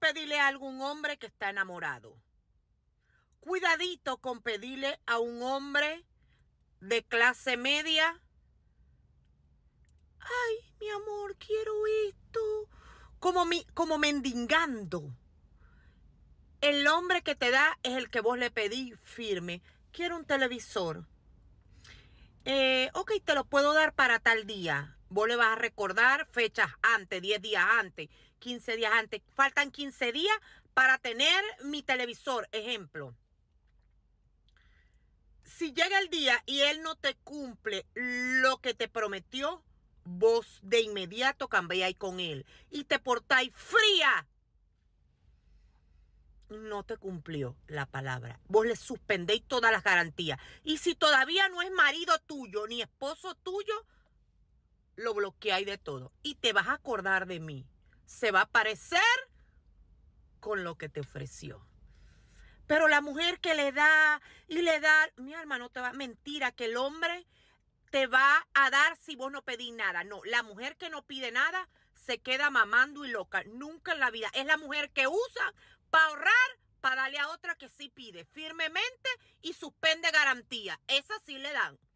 pedirle a algún hombre que está enamorado. Cuidadito con pedirle a un hombre de clase media. Ay, mi amor, quiero esto. Como, mi, como mendigando. El hombre que te da es el que vos le pedí firme. Quiero un televisor. Eh, ok, te lo puedo dar para tal día. Vos le vas a recordar fechas antes, 10 días antes, 15 días antes. Faltan 15 días para tener mi televisor, ejemplo. Si llega el día y él no te cumple lo que te prometió, vos de inmediato cambiáis con él y te portáis fría. No te cumplió la palabra. Vos le suspendéis todas las garantías. Y si todavía no es marido tuyo ni esposo tuyo, lo bloquea y de todo. Y te vas a acordar de mí. Se va a parecer con lo que te ofreció. Pero la mujer que le da y le da, mi alma no te va, mentira, que el hombre te va a dar si vos no pedís nada. No, la mujer que no pide nada se queda mamando y loca. Nunca en la vida. Es la mujer que usa para ahorrar, para darle a otra que sí pide firmemente y suspende garantía. Esa sí le dan.